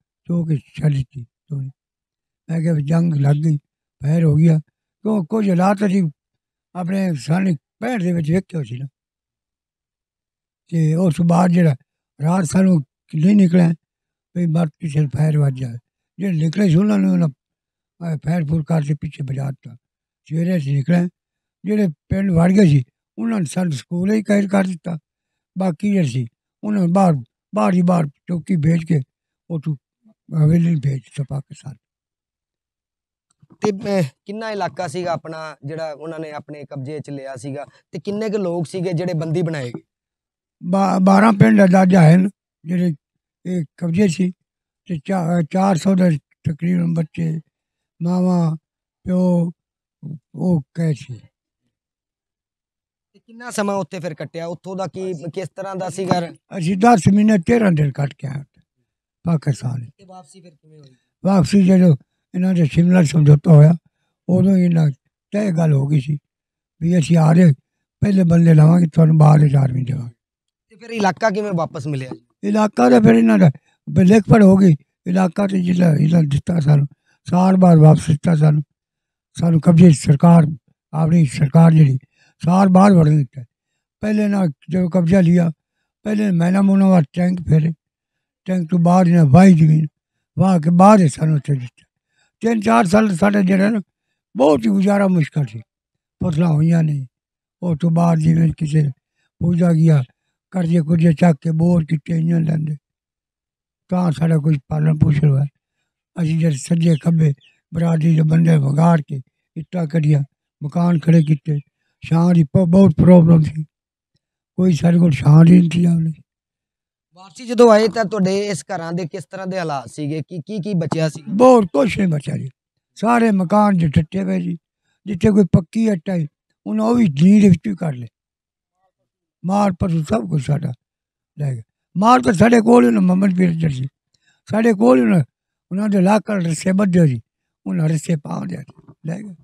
Speaker 3: तो के चली थी तो मैं क्या जंग लग गई पैर हो गया तो कुछ हालात ਅਸੀਂ ਆਪਣੇ ਸਾਨੀ ਪੈਰ ਦੇ ਵਿੱਚ ਵੇਖਿਆ ਸੀ ਨਾ ਤੇ ਉਸ ਬਾਅਦ ਜਿਹੜਾ ਰਾਤ ਸਾਨੂੰ ਨਹੀਂ ਨਿਕਲਿਆ ਵੀ ਮਰਤੀ ਸਿਰ ਫੈਰ ਵੱਜਾ ਜਿਹੜੇ ਨਿਕਲੇ ਸੀ ਉਹਨਾਂ ਨੇ ਉਹਨਾਂ ਫੈਰ ਫੁਰ ਕਰਕੇ ਪਿੱਛੇ ਬਜਾਤਾ ਸਵੇਰੇ ਅਸੀਂ ਨਿਕਲੇ ਜਿਹੜੇ ਪਿੰਡ ਵੜ ਗਏ ਸੀ ਉਹਨਾਂ ਨੇ ਸਾਨੂੰ ਸਕੂਲ ਹੀ ਕੈਦ ਕਰ ਦਿੱਤਾ ਬਾਕੀ ਜਿਹੜੇ ਸੀ ਉਹਨਾਂ ਬਾਹਰ ਬਾਹਰ ਹੀ ਬਾਹਰ ਚੌਕੀ ਭੇਜ ਕੇ ਉਹ ਹਵੇਲੀ ਨੂੰ ਭੇਜ ਦਿੱਤਾ ਪਾਕਿਸਤਾਨ
Speaker 1: ਤੇ ਕਿੰਨਾ ਇਲਾਕਾ ਸੀਗਾ ਆਪਣਾ ਜਿਹੜਾ ਉਹਨਾਂ ਨੇ ਆਪਣੇ ਕਬਜ਼ੇ 'ਚ ਲਿਆ ਸੀਗਾ ਤੇ ਕਿੰਨੇ ਕੁ ਲੋਕ ਸੀਗੇ ਜਿਹੜੇ ਬੰਦੀ ਬਣਾਏ ਗਏ?
Speaker 3: 12 ਪਿੰਡ ਆਜ਼ਾਦ ਹਨ ਜਿਹੜੇ ਇਹ ਕਬਜ਼ੇ ਸੀ ਤੇ 400 ਦੇ ਤਕਰੀਬਨ ਬੱਚੇ ਮਾਵਾ ਪਿਓ ਉਹ ਕਹੇ ਸੀ ਤੇ
Speaker 1: ਕਿੰਨਾ ਸਮਾਂ ਉੱਥੇ ਫਿਰ ਕੱਟਿਆ ਉੱਥੋਂ ਦਾ ਕੀ ਕਿਸ ਤਰ੍ਹਾਂ ਦਾ ਸੀਗਾ
Speaker 3: ਅਸੀਂ 10 ਮਹੀਨੇ 13 ਦਿਨ ਕੱਟ ਕੇ ਆਏ पाकिस्तान वापसी जो इन्होंने शिमला समझौता होया उदो इन्ना तय गल हो गई सी भी असं आ रहे पहले बल्ले लवेंगे तो बाहर आर्मी देव
Speaker 1: फिर इलाका किमें वापस मिले
Speaker 3: इलाका तो फिर इन्होंने लिख पड़ हो गई इलाका तो जिले इन्हें दिता सू साल बाद वापस दिता सू सू कब्जे सरकार अपनी सरकार जी साल बाद बढ़ पहले ना जो कब्जा लिया पहले मैना मोना वाले टैंक फेरे ਟੈਂਕ ਤੋਂ ਬਾਅਦ ਨੇ ਵਾਹੀ ਜ਼ਮੀਨ ਵਾਹ ਕੇ ਬਾਅਦ ਸਾਨੂੰ ਉੱਥੇ ਦਿੱਤਾ ਤਿੰਨ ਚਾਰ ਸਾਲ ਸਾਡੇ ਜਿਹੜੇ ਨਾ ਬਹੁਤ ਹੀ ਗੁਜ਼ਾਰਾ ਮੁਸ਼ਕਲ ਸੀ ਫਸਲਾਂ ਹੋਈਆਂ ਨਹੀਂ ਉਹ ਤੋਂ ਬਾਅਦ ਜਿਵੇਂ ਕਿਸੇ ਪੂਜਾ ਗਿਆ ਕਰਜ਼ੇ ਕੁਰਜ਼ੇ ਚੱਕ ਕੇ ਬੋਰ ਕਿਤੇ ਇੰਨਾਂ ਲੈਂਦੇ ਤਾਂ ਸਾਡਾ ਕੁਝ ਪਾਲਣ ਪੋਸ਼ਣ ਹੋਇਆ ਅਸੀਂ ਜਦ ਸੱਜੇ ਖੱਬੇ ਬਰਾਦਰੀ ਦੇ ਬੰਦੇ ਵਗਾੜ ਕੇ ਇੱਟਾਂ ਕੱਢੀਆਂ ਮਕਾਨ ਖੜੇ ਕੀਤੇ ਛਾਂ ਦੀ ਬਹੁਤ ਪ੍ਰੋਬਲਮ ਸੀ ਕੋਈ ਸਾਡੇ ਕੋਲ ਛਾਂ ਨਹੀਂ ਸੀ ਆਉਣੀ
Speaker 1: ਵਾਪਸੀ ਜਦੋਂ ਆਏ ਤਾਂ ਤੁਹਾਡੇ ਇਸ ਘਰਾਂ ਦੇ ਕਿਸ ਤਰ੍ਹਾਂ ਦੇ ਹਾਲਾਤ ਸੀਗੇ ਕੀ ਕੀ ਕੀ ਬਚਿਆ ਸੀ ਬਹੁਤ ਕੁਛ ਨਹੀਂ
Speaker 3: ਬਚਿਆ ਜੀ ਸਾਰੇ ਮਕਾਨ ਜਿ ਟੱਟੇ ਪਏ ਜੀ ਜਿੱਥੇ ਕੋਈ ਪੱਕੀ ਅੱਟਾ ਹੈ ਉਹਨਾਂ ਉਹ ਵੀ ਜੀਂਦ ਵਿੱਚ ਹੀ ਕਰ ਲੈ ਮਾਰ ਪਰ ਸਭ ਕੁਝ ਸਾਡਾ ਲੈ ਗਿਆ ਮਾਰ ਤਾਂ ਸਾਡੇ ਕੋਲ ਉਹਨਾਂ ਮੁਹੰਮਦ ਵੀਰ ਜੀ ਸਾਡੇ ਕੋਲ ਉਹਨਾਂ ਉਹਨਾਂ ਦੇ ਲਾਕਰ ਰਸੇ ਬੱਧੇ ਜੀ ਉਹਨਾਂ ਰਸੇ ਪਾ ਦੇ ਲੈ ਗਏ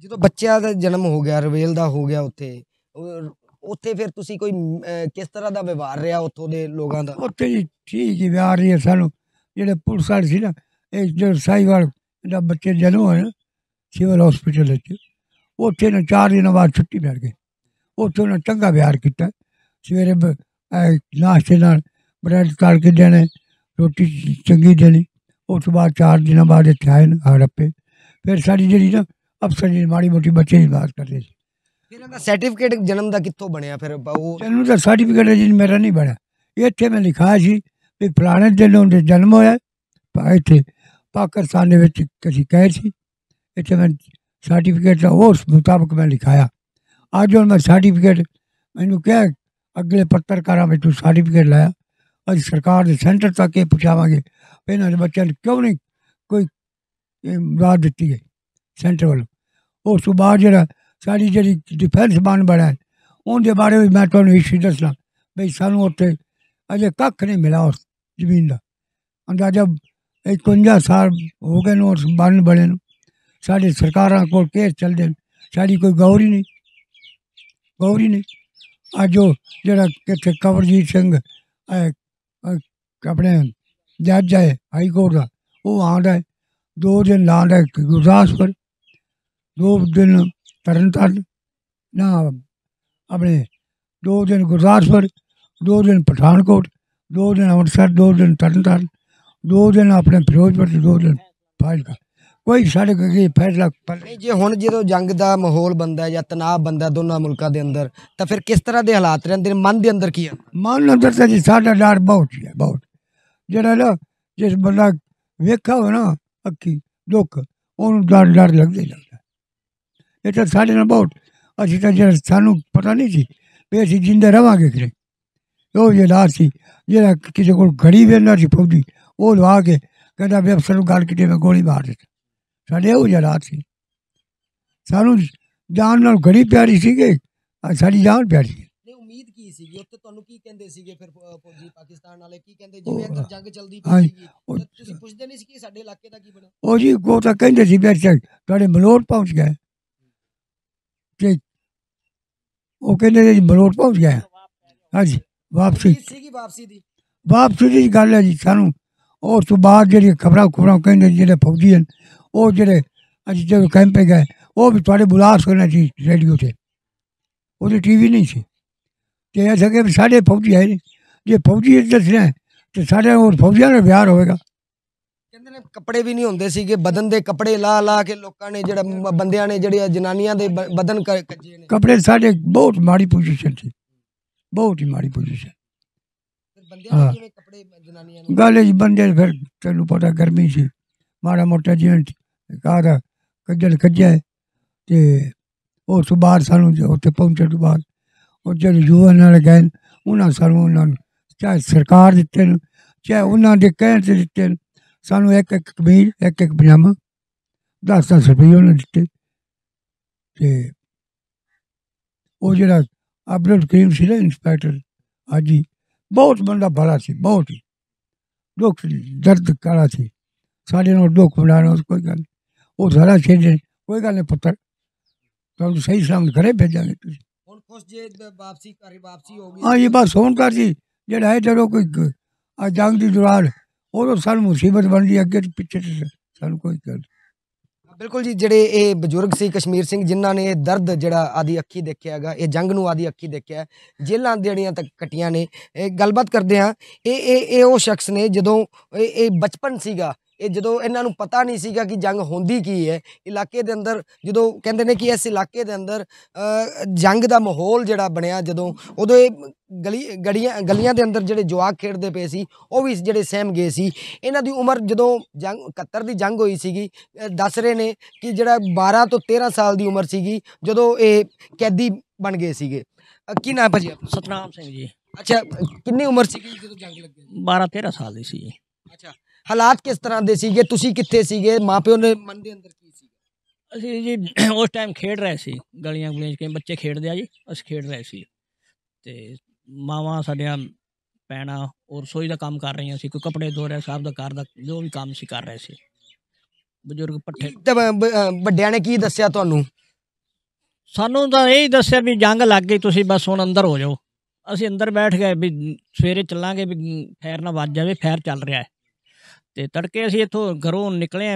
Speaker 1: ਜਦੋਂ ਬੱਚਿਆਂ ਦਾ ਜਨਮ ਹੋ ਗਿਆ ਰਵੇਲ ਦਾ ਹੋ ਗਿਆ ਉੱਥੇ ਉੱਥੇ ਫਿਰ ਤੁਸੀਂ ਕੋਈ ਕਿਸ ਤਰ੍ਹਾਂ ਦਾ ਵਿਵਹਾਰ ਰਿਹਾ ਉੱਥੋਂ ਦੇ ਲੋਕਾਂ ਦਾ
Speaker 3: ਉੱਥੇ ਜੀ ਠੀਕ ਹੀ ਵਿਵਹਾਰ ਰਿਹਾ ਸਾਨੂੰ ਜਿਹੜੇ ਪੁਲਿਸ ਵਾਲੇ ਸੀ ਨਾ ਇਹ ਜੋ ਸਾਈਵਾਲ ਦਾ ਬੱਚੇ ਜਦੋਂ ਹੋਇਆ ਸਿਵਲ ਹਸਪੀਟਲ ਵਿੱਚ ਉੱਥੇ ਨਾ ਚਾਰ ਦਿਨਾਂ ਬਾਅਦ ਛੁੱਟੀ ਮਿਲ ਗਈ ਉੱਥੇ ਉਹਨਾਂ ਚੰਗਾ ਵਿਹਾਰ ਕੀਤਾ ਸਵੇਰੇ ਨਾਸ਼ਤੇ ਨਾਲ ਬ੍ਰੈਡ ਕਾਲ ਕੇ ਦੇਣੇ ਰੋਟੀ ਚੰਗੀ ਦੇਣੀ ਉਸ ਤੋਂ ਬਾਅਦ ਚਾਰ ਦਿਨਾਂ ਬਾਅਦ ਇੱਥੇ ਆਏ ਨਾ ਹੜੱਪੇ ਫਿਰ ਸਾਡੀ ਜਿਹੜੀ ਨਾ ਅਫਸਰ ਜੀ ਮਾੜੀ ਮੋਟੀ ਬੱਚੇ ਦੀ ਬਾਤ ਕਰਦੇ ਸੀ
Speaker 1: सर्टिफिकेट जन्म का कितों बने फिर बहू
Speaker 3: का सर्टिफिकेट मेरा नहीं बनया इतने मैं लिखा फलाने दिन उनके जन्म होया इत पाकिस्तान कहीं गए थे इतने मैं सर्टिफिकेट उस मुताबिक मैं लिखाया अज हम मैं सर्टिफिकेट मैं क्या अगले पत्रकार तू सर्टिफिकेट लाया अभी सरकार के सेंटर तक ये पहुँचावे इन्होंने बच्चों ने क्यों नहीं कोई मुराद दी गई सेंटर वालों उस बाद जरा साड़ी जी डिफेंस मान बना उनके बारे में मैं तुम्हें हिस्ट्री दसना भाई सू अजे कख नहीं मिला उस जमीन का अंदाजा इकवंजा साल हो गए उस बन बड़े साढ़े सरकार को केस चलते साड़ी कोई गौरी नहीं गौरी नहीं अज जरा इतने कवरजीत सिंह अपने जज है हाई कोर्ट का वो आ दो दिन ला गुरदासपुर दो दिन तरन तारन ना अपने दो दिन गुरदासपुर दो दिन पठानकोट दो दिन अमृतसर दो दिन तरन तारन दो दिन अपने फिरोजपुर दो दिन ਫਾਜ਼ਿਲਕਾ ਕੋਈ ਸਾਡੇ ਕੋਈ ਫੈਸਲਾ
Speaker 1: ਜੇ ਹੁਣ ਜਦੋਂ ਜੰਗ ਦਾ ਮਾਹੌਲ ਬੰਦਾ ਜਾਂ ਤਣਾਅ ਬੰਦਾ ਦੋਨਾਂ ਮੁਲਕਾਂ ਦੇ ਅੰਦਰ ਤਾਂ ਫਿਰ ਕਿਸ ਤਰ੍ਹਾਂ ਦੇ ਹਾਲਾਤ ਰਹਿੰਦੇ ਨੇ ਮਨ ਦੇ ਅੰਦਰ ਕੀ ਹੈ
Speaker 3: ਮਨ ਅੰਦਰ ਤਾਂ ਜੀ ਸਾਡਾ ਡਰ ਬਹੁਤ ਹੈ ਬਹੁਤ ਜਿਹੜਾ ਨਾ ਜਿਸ ਬੰਦਾ ਵੇਖਾ ਹੋਣਾ ਅੱਖੀ ਦੁੱਖ ਉਹਨੂੰ ਡਰ ਡਰ ਲੱਗਦੇ ਜਾਂਦੇ बहुत अच्छी तरह जरा पता नहीं थी भी असं रवे खरे वो जो लार से जरा किसी को गड़ी भी अंदर से फौजी वो लवा के कहता भी अफसर गल कि मैं गोली मार दिता साढ़े वो जो लार जान ना गड़ी प्यारी सी साड़ी जान प्यारी उम्मीद की मलोट पहुंच गए ਤੇ ਉਹ ਕਹਿੰਦੇ ਜੀ ਬਲੋਟ ਪਹੁੰਚ ਗਿਆ ਹਾਂਜੀ ਵਾਪਸੀ ਸੀਗੀ ਵਾਪਸੀ ਦੀ ਵਾਪਸੀ ਦੀ ਗੱਲ ਹੈ ਜੀ ਸਾਨੂੰ ਉਸ ਤੋਂ ਬਾਅਦ ਜਿਹੜੀ ਖਬਰਾਂ ਖਬਰਾਂ ਕਹਿੰਦੇ ਜਿਹੜੇ ਫੌਜੀ ਹਨ ਉਹ ਜਿਹੜੇ ਅੱਜ ਜਦੋਂ ਕੈਂਪੇ ਗਏ ਉਹ ਵੀ ਤੁਹਾਡੇ ਬੁਲਾ ਸਕਣਾ ਸੀ ਰੇਡੀਓ ਤੇ ਉਹਦੀ ਟੀਵੀ ਨਹੀਂ ਸੀ ਤੇ ਇਹ ਸਕੇ ਸਾਡੇ ਫੌਜੀ ਆਏ ਨਹੀਂ ਜੇ ਫੌਜੀ ਇੱਧਰ ਸੀ ਤੇ ਸਾਡੇ ਹੋਰ ਫੌਜੀਆਂ ਨਾਲ ਵਿਹਾਰ ਹੋਵੇਗਾ
Speaker 1: ਕਹਿੰਦੇ ਨੇ ਕੱਪੜੇ ਵੀ ਨਹੀਂ ਹੁੰਦੇ ਸੀਗੇ ਬਦਨ ਦੇ ਕੱਪੜੇ ਲਾ ਲਾ ਕੇ ਲੋਕਾਂ ਨੇ ਜਿਹੜਾ ਬੰਦਿਆਂ ਨੇ ਜਿਹੜੀਆਂ ਜਨਾਨੀਆਂ ਦੇ ਬਦਨ ਕੱਜੇ
Speaker 3: ਨੇ ਕੱਪੜੇ ਸਾਡੇ ਬਹੁਤ ਮਾੜੀ ਪੋਜੀਸ਼ਨ ਸੀ ਬਹੁਤ ਹੀ ਮਾੜੀ ਪੋਜੀਸ਼ਨ ਬੰਦਿਆਂ ਨੇ ਕੱਪੜੇ ਜਨਾਨੀਆਂ ਨੂੰ ਗੱਲ ਇਹ ਬੰਦੇ ਫਿਰ ਤੈਨੂੰ ਪਤਾ ਗਰਮੀ ਸੀ ਮਾੜਾ ਮੋਟਾ ਜੀਣ ਕਾਰ ਕੱਜਲ ਕੱਜਿਆ ਤੇ ਉਹ ਸੁਬਾਰ ਸਾਨੂੰ ਉੱਥੇ ਪਹੁੰਚਣ ਤੋਂ ਬਾਅਦ ਉਹ ਜਿਹੜੇ ਯੂਐਨ ਨਾਲ ਗਏ ਉਹਨਾਂ ਸਾਨੂੰ ਉਹਨਾਂ ਨੂੰ ਚਾਹੇ ਸਰਕਾਰ ਦਿੱਤੇ ਨੇ ਚਾਹੇ ਉਹਨਾਂ ਦੇ ਕਹਿਣ ਤੇ ਦਿੱਤੇ ਨੇ ਸਾਨੂੰ ਇੱਕ ਇੱਕ ਕਮੀਜ਼ ਇੱਕ ਇੱਕ ਪਜਾਮਾ 10-10 ਰੁਪਏ ਉਹਨਾਂ ਦਿੱਤੇ ਤੇ ਉਹ ਜਿਹੜਾ ਅਬਦੁਲ ਕਰੀਮ ਸੀ ਲੈ ਇਨਸਪੈਕਟਰ ਅਜੀ ਬਹੁਤ ਬੰਦਾ ਭਲਾ ਸੀ ਬਹੁਤ ਹੀ ਦੁੱਖ ਦਰਦ ਕਾਲਾ ਸੀ ਸਾਡੇ ਨਾਲ ਦੁੱਖ ਬਣਾਉਣਾ ਉਸ ਕੋਈ ਗੱਲ ਉਹ ਸਾਰਾ ਛੇੜੇ ਕੋਈ ਗੱਲ ਨਹੀਂ ਪੁੱਤਰ ਤੁਹਾਨੂੰ ਸਹੀ ਸਮਝ ਘਰੇ ਭੇਜਾਂਗੇ ਤੁਸੀਂ ਹੁਣ ਖੁਸ਼ ਜੇ ਵਾਪਸੀ ਕਰੇ ਵਾਪਸੀ ਹੋ ਗਈ ਹਾਂ ਇਹ ਬਸ ਹੁਣ ਕਰ ਜੀ ਜਿਹੜਾ ਹੈ ਜਦੋਂ ਕੋਈ ਆ ਜੰਗ ਦੀ ਦੁਰਾੜ ਉਹ ਤਾਂ ਸਾਨੂੰ ਮੁਸੀਬਤ ਬਣਦੀ ਅੱਗੇ ਤੇ ਪਿੱਛੇ ਸਾਨੂੰ ਕੋਈ ਗੱਲ
Speaker 1: ਬਿਲਕੁਲ ਜੀ ਜਿਹੜੇ ਇਹ ਬਜ਼ੁਰਗ ਸੀ ਕਸ਼ਮੀਰ ਸਿੰਘ ਜਿਨ੍ਹਾਂ ਨੇ ਇਹ ਦਰਦ ਜਿਹੜਾ ਆਦੀ ਅੱਖੀ ਦੇਖਿਆਗਾ ਇਹ ਜੰਗ ਨੂੰ ਆਦੀ ਅੱਖੀ ਦੇਖਿਆ ਜੇਲਾਂ ਜਿਹੜੀਆਂ ਤੱਕ ਕਟੀਆਂ ਨੇ ਇਹ ਗੱਲਬਾਤ ਕਰਦੇ ਆ ਇਹ ਇਹ ਇਹ ਉਹ ਸ਼ਖਸ ਨੇ ਜਦੋਂ ਇਹ ਬਚਪਨ ਸੀਗਾ ਇਹ ਜਦੋਂ ਇਹਨਾਂ ਨੂੰ ਪਤਾ ਨਹੀਂ ਸੀਗਾ ਕਿ ਜੰਗ ਹੁੰਦੀ ਕੀ ਹੈ ਇਲਾਕੇ ਦੇ ਅੰਦਰ ਜਦੋਂ ਕਹਿੰਦੇ ਨੇ ਕਿ ਇਸ ਇਲਾਕੇ ਦੇ ਅੰਦਰ ਜੰਗ ਦਾ ਮਾਹੌਲ ਜਿਹੜਾ ਬਣਿਆ ਜਦੋਂ ਉਦੋਂ ਇਹ ਗਲੀ ਗੜੀਆਂ ਗਲੀਆਂ ਦੇ ਅੰਦਰ ਜਿਹੜੇ ਜਵਾਕ ਖੇਡਦੇ ਪਏ ਸੀ ਉਹ ਵੀ ਜਿਹੜੇ ਸਹਿਮ ਗਏ ਸੀ ਇਹਨਾਂ ਦੀ ਉਮਰ ਜਦੋਂ ਜੰਗ 71 ਦੀ ਜੰਗ ਹੋਈ ਸੀਗੀ ਦੱਸ ਰਹੇ ਨੇ ਕਿ ਜਿਹੜਾ 12 ਤੋਂ 13 ਸਾਲ ਦੀ ਉਮਰ ਸੀਗੀ ਜਦੋਂ ਇਹ ਕੈਦੀ ਬਣ ਗਏ ਸੀਗੇ ਕੀ ਨਾਮ ਭਾਜੀ ਸਤਨਾਮ ਸਿੰਘ ਜੀ ਅੱਛਾ ਕਿੰਨੀ ਉਮਰ ਸੀਗੀ ਜਦੋਂ ਜੰਗ ਲੱਗੀ 12 13 ਸਾਲ ਦੀ ਸੀ ਜੀ ਅੱਛਾ ਹਾਲਾਤ ਕਿਸ ਤਰ੍ਹਾਂ ਦੇ ਸੀਗੇ ਤੁਸੀਂ ਕਿੱਥੇ ਸੀਗੇ ਮਾਪਿਓ ਨੇ ਮਨ ਦੇ ਅੰਦਰ ਕੀ ਸੀ
Speaker 4: ਅਸੀਂ ਜੀ ਉਸ ਟਾਈਮ ਖੇਡ ਰਹੇ ਸੀ ਗਲੀਆਂ ਗੁਲੀਆਂ 'ਚ ਬੱਚੇ ਖੇਡਦੇ ਆ ਜੀ ਅਸੀਂ ਖੇਡ ਰਹੇ ਸੀ ਤੇ ਮਾਵਾ ਸਾਡੀਆਂ ਪੈਣਾ ਔਰ ਸੋਈ ਦਾ ਕੰਮ ਕਰ ਰਹੀਆਂ ਸੀ ਕੋਈ ਕੱਪੜੇ ਧੋ ਰਿਹਾ ਸਾਹਿਬ ਦਾ ਘਰ ਦਾ ਜੋ ਵੀ ਕੰਮ ਸੀ ਕਰ ਰਹੇ ਸੀ ਬਜ਼ੁਰਗ ਪੱਠੇ
Speaker 1: ਵੱਡਿਆਂ ਨੇ ਕੀ ਦੱਸਿਆ ਤੁਹਾਨੂੰ ਸਾਨੂੰ ਤਾਂ ਇਹ ਹੀ ਦੱਸਿਆ
Speaker 4: ਵੀ ਜੰਗ ਲੱਗ ਗਈ ਤੁਸੀਂ ਬਸ ਹੁਣ ਅੰਦਰ ਹੋ ਜਾਓ ਅਸੀਂ ਅੰਦਰ ਬੈਠ ਗਏ ਵੀ ਸਵੇਰੇ ਚੱਲਾਂਗੇ ਵੀ ਫੈਰ ਨਾ ਵੱਜ ਜਾਵੇ ਫੈਰ ਚੱਲ ਰਿਹਾ ਹੈ ਤੇ ਤੜਕੇ ਅਸੀਂ ਇੱਥੋਂ ਘਰੋਂ ਨਿਕਲੇ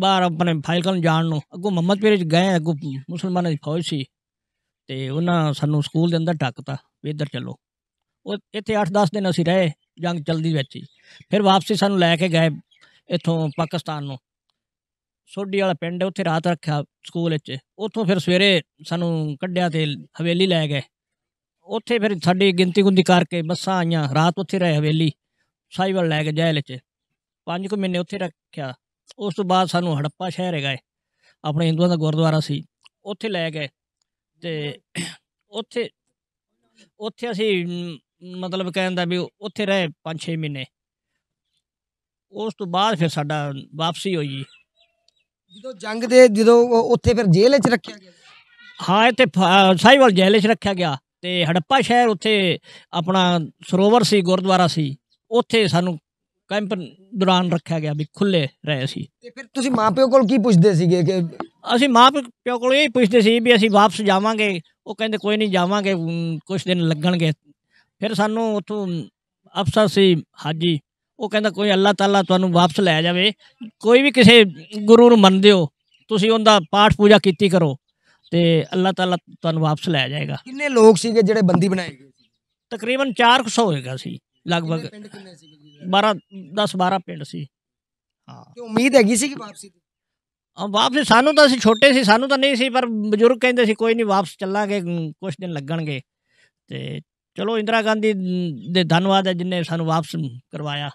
Speaker 4: ਬਾਹਰ ਆਪਣੇ ਕਰਨ ਜਾਣ ਨੂੰ ਅੱਗੋਂ ਮੁਹੰਮਦ ਪੀਰ ਚ ਗਏ ਅੱਗੋਂ ਮੁਸਲਮਾਨਾਂ ਦੀ ਫੌਜ ਸੀ ਤੇ ਉਹਨਾਂ ਸਾਨੂੰ ਸਕੂਲ ਦੇ ਅੰਦਰ ਟੱਕਤਾ ਵੀ ਇੱਧਰ ਚੱਲੋ ਉਹ ਇੱਥੇ 8-10 ਦਿਨ ਅਸੀਂ ਰਹੇ ਜੰਗ ਚੱਲਦੀ ਵਿੱਚ ਹੀ ਫਿਰ ਵਾਪਸੀ ਸਾਨੂੰ ਲੈ ਕੇ ਗਏ ਇੱਥੋਂ ਪਾਕਿਸਤਾਨ ਨੂੰ ਸੋਢੀ ਵਾਲਾ ਪਿੰਡ ਉੱਥੇ ਰਾਤ ਰੱਖਿਆ ਸਕੂਲ ਵਿੱਚ ਉੱਥੋਂ ਫਿਰ ਸਵੇਰੇ ਸਾਨੂੰ ਕੱਢਿਆ ਤੇ ਹਵੇਲੀ ਲੈ ਗਏ ਉੱਥੇ ਫਿਰ ਸਾਡੀ ਗਿਣਤੀ ਗੁੰਦੀ ਕਰਕੇ ਬੱਸਾਂ ਆਈਆਂ ਰਾਤ ਉੱਥੇ ਰਹੇ ਹਵੇਲੀ ਸਾਈਵਲ ਲੈ ਕੇ ਜਾਇਲ ਵਿੱਚ ਪੰਜ ਕੁ ਮਹੀਨੇ ਉੱਥੇ ਰੱਖਿਆ ਉਸ ਤੋਂ ਬਾਅਦ ਸਾਨੂੰ ਹੜੱਪਾ ਸ਼ਹਿਰ ਹੈਗਾ ਆਪਣੇ ਹਿੰਦੂਆਂ ਦਾ ਗੁਰਦੁਆਰਾ ਸੀ ਉੱਥੇ ਲੈ ਗਏ ਤੇ ਉੱਥੇ ਉੱਥੇ ਅਸੀਂ ਮਤਲਬ ਕਹਿੰਦਾ ਵੀ ਉੱਥੇ ਰਹੇ 5-6 ਮਹੀਨੇ ਉਸ ਤੋਂ ਬਾਅਦ ਫਿਰ ਸਾਡਾ ਵਾਪਸੀ ਹੋਈ ਜੀ
Speaker 1: ਜਦੋਂ ਜੰਗ ਦੇ ਜਦੋਂ ਉੱਥੇ ਫਿਰ ਜੇਲ੍ਹ ਵਿੱਚ ਰੱਖਿਆ ਗਿਆ ਹਾਂ ਇੱਥੇ
Speaker 4: ਸਾਈਵਾਲ ਜੇਲ੍ਹ ਵਿੱਚ ਰੱਖਿਆ ਗਿਆ ਤੇ ਹੜੱਪਾ ਸ਼ਹਿਰ ਉੱਥੇ ਆਪਣਾ ਸਰੋਵਰ ਸੀ ਗੁਰਦੁਆਰਾ ਸੀ ਉੱਥੇ ਸਾਨੂੰ ਕੈਂਪ ਦੌਰਾਨ ਰੱਖਿਆ ਗਿਆ ਵੀ ਖੁੱਲੇ ਰਹੇ ਸੀ ਤੇ ਫਿਰ ਤੁਸੀਂ ਮਾਪਿਓ ਕੋਲ ਕੀ ਪੁੱਛਦੇ ਸੀਗੇ ਕਿ ਅਸੀਂ ਮਾਪਿਓ ਕੋਲ ਇਹ ਪੁੱਛਦੇ ਸੀ ਵੀ ਅਸੀਂ ਵਾਪਸ ਜਾਵਾਂਗੇ ਉਹ ਕਹਿੰਦੇ ਕੋਈ ਨਹੀਂ ਜਾਵਾਂਗੇ ਕੁਝ ਦਿਨ ਲੱਗਣਗੇ ਫਿਰ ਸਾਨੂੰ ਉਥੋਂ ਅਫਸਰ ਸੀ ਹਾਜੀ ਉਹ ਕਹਿੰਦਾ ਕੋਈ ਅੱਲਾਹ ਤਾਲਾ ਤੁਹਾਨੂੰ ਵਾਪਸ ਲੈ ਜਾਵੇ ਕੋਈ ਵੀ ਕਿਸੇ ਗੁਰੂ ਨੂੰ ਮੰਨਦੇ ਹੋ ਤੁਸੀਂ ਉਹਦਾ ਪਾਠ ਪੂਜਾ ਕੀਤੀ ਕਰੋ ਤੇ ਅੱਲਾਹ ਤਾਲਾ ਤੁਹਾਨੂੰ ਵਾਪਸ ਲੈ ਜਾਏਗਾ ਕਿੰਨੇ ਲੋਕ ਸੀਗੇ ਜਿਹੜੇ ਬੰਦੀ ਬਣਾਏ ਗਏ ਸੀ ਤਕਰੀਬਨ 400 ਹੋਏਗਾ ਸੀ ਲਗਭਗ ਪਿੰਡ ਕਿੰਨੇ ਸੀਗੇ 12 10 12 ਪਿੰਡ ਸੀ ਹਾਂ ਤੇ ਉਮੀਦ ਹੈਗੀ ਸੀ ਕਿ ਵਾਪਸੀ ਦੀ ਆ ਵਾਪਸ ਸਾਨੂੰ ਤਾਂ ਅਸੀਂ ਛੋਟੇ ਸੀ ਸਾਨੂੰ ਤਾਂ ਨਹੀਂ ਸੀ ਪਰ ਬਜ਼ੁਰਗ ਕਹਿੰਦੇ ਸੀ ਕੋਈ ਨਹੀਂ ਵਾਪਸ ਚੱਲਾਂਗੇ ਕੁਝ ਦਿਨ ਲੱਗਣਗੇ ਤੇ ਚਲੋ ਇੰਦਰਾ ਗਾਂਧੀ ਦੇ ਧੰਨਵਾਦ ਹੈ ਜਿਨਨੇ ਸਾਨੂੰ ਵਾਪਸ ਕਰਵਾਇਆ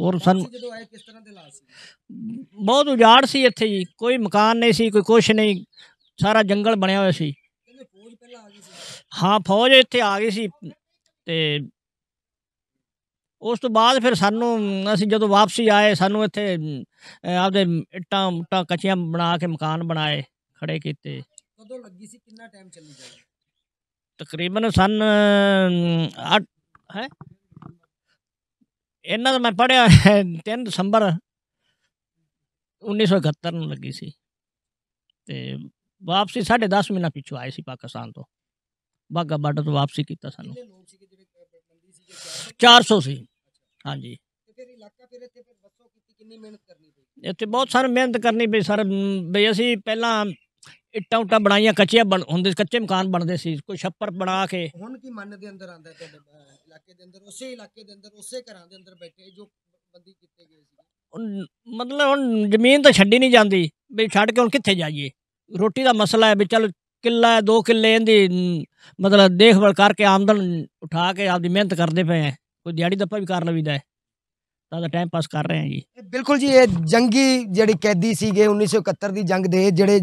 Speaker 4: ਹੋਰ ਸਾਨੂੰ
Speaker 1: ਜਦੋਂ ਆਏ ਕਿਸ ਤਰ੍ਹਾਂ ਦੇ ਹਾਲਾਤ
Speaker 4: ਸੀ ਬਹੁਤ ਉਜਾੜ ਸੀ ਇੱਥੇ ਜੀ ਕੋਈ ਮਕਾਨ ਨਹੀਂ ਸੀ ਕੋਈ ਕੁਝ ਨਹੀਂ ਸਾਰਾ ਜੰਗਲ ਬਣਿਆ ਹੋਇਆ ਸੀ ਕਹਿੰਦੇ ਫੌਜ ਪਹਿਲਾਂ ਆ ਗਈ ਸੀ ਹਾਂ ਫੌਜ ਇੱਥੇ ਆ ਗਈ ਸੀ ਤੇ ਉਸ ਤੋਂ ਬਾਅਦ ਫਿਰ ਸਾਨੂੰ ਅਸੀਂ ਜਦੋਂ ਵਾਪਸੀ ਆਏ ਸਾਨੂੰ ਇੱਥੇ ਆਪਦੇ ਇੱਟਾਂ ਮੁੱਟਾਂ ਕੱਚੀਆਂ ਬਣਾ ਕੇ ਮਕਾਨ ਬਣਾਏ ਖੜੇ ਕੀਤੇ ਕਦੋਂ
Speaker 1: ਲੱਗੀ ਸੀ ਕਿੰਨਾ ਟਾਈਮ ਚੱਲੀ ਜਾਈ
Speaker 4: ਤਕਰੀਬਨ ਸਨ 8 ਹੈ ਇਹਨਾਂ ਦਾ ਮੈਂ ਪੜਿਆ 3 ਦਸੰਬਰ 1971 ਨੂੰ ਲੱਗੀ ਸੀ ਤੇ ਵਾਪਸੀ 10.5 ਮਹੀਨਾ ਪਿੱਛੋਂ ਆਏ ਸੀ ਪਾਕਿਸਤਾਨ ਤੋਂ ਬਾਗਾ ਬਾਰਡਰ ਤੋਂ ਵਾਪਸੀ ਕੀਤਾ ਸਾਨੂੰ 400 ਸੀ ਹਾਂਜੀ ਫਿਰ ਇਲਾਕਾ ਫਿਰ
Speaker 1: ਇੱਥੇ ਫਿਰ ਬੱਸੋ ਕੀਤੀ ਕਿੰਨੀ ਮਿਹਨਤ ਕਰਨੀ
Speaker 4: ਪਈ ਇੱਥੇ ਬਹੁਤ ਸਾਰੀ ਮਿਹਨਤ ਕਰਨੀ ਪਈ ਸਰ ਬਈ ਅਸੀਂ ਪਹਿਲਾਂ ਇੱਟਾਂ ਉੱਟਾਂ ਬਣਾਈਆਂ ਕੱਚੇ ਹੁੰਦੇ ਕੱਚੇ ਮਕਾਨ ਬਣਦੇ ਸੀ ਕੋਈ ਛੱਪਰ ਬਣਾ ਕੇ
Speaker 1: ਹੁਣ ਕੀ ਮੰਨ ਦੇ ਅੰਦਰ ਆਂਦਾ ਤੁਹਾਡੇ ਇਲਾਕੇ ਦੇ ਅੰਦਰ ਉਸੇ ਇਲਾਕੇ ਦੇ ਅੰਦਰ ਉਸੇ ਘਰਾਂ ਦੇ ਅੰਦਰ ਬੈਠੇ ਜੋ ਬੰਦੀ ਕੀਤੇ
Speaker 4: ਗਏ ਸੀ ਮਤਲਬ ਹੁਣ ਜ਼ਮੀਨ ਤਾਂ ਛੱਡੀ ਨਹੀਂ ਜਾਂਦੀ ਵੀ ਛੱਡ ਕੇ ਹੁਣ ਕਿੱਥੇ ਜਾਈਏ ਰੋਟੀ ਦਾ ਮਸਲਾ ਹੈ ਵੀ ਚਲ ਕਿੱਲਾ ਹੈ 2 ਕਿੱਲੇ ਇਹਦੀ ਮਤਲਬ ਦੇਖਭਾਲ ਕਰਕੇ ਆਮਦਨ ਉਠਾ ਕੇ ਆਪਦੀ ਮਿਹਨਤ ਕਰਦੇ ਪਏ ਆ ਕੋਈ ਦਿਹਾੜੀ ਦੱਪਾ ਵੀ ਕਰ ਲਵੀਦਾ ਹੈ ਤਾਂ ਦਾ ਟਾਈਮ ਪਾਸ ਕਰ ਰਹੇ ਹਾਂ ਜੀ
Speaker 1: ਬਿਲਕੁਲ ਜੀ ਇਹ ਜੰਗੀ ਜਿਹੜੀ ਕੈਦੀ ਸੀਗੇ 1971 ਦੀ ਜੰਗ ਦੇ ਜਿਹੜੇ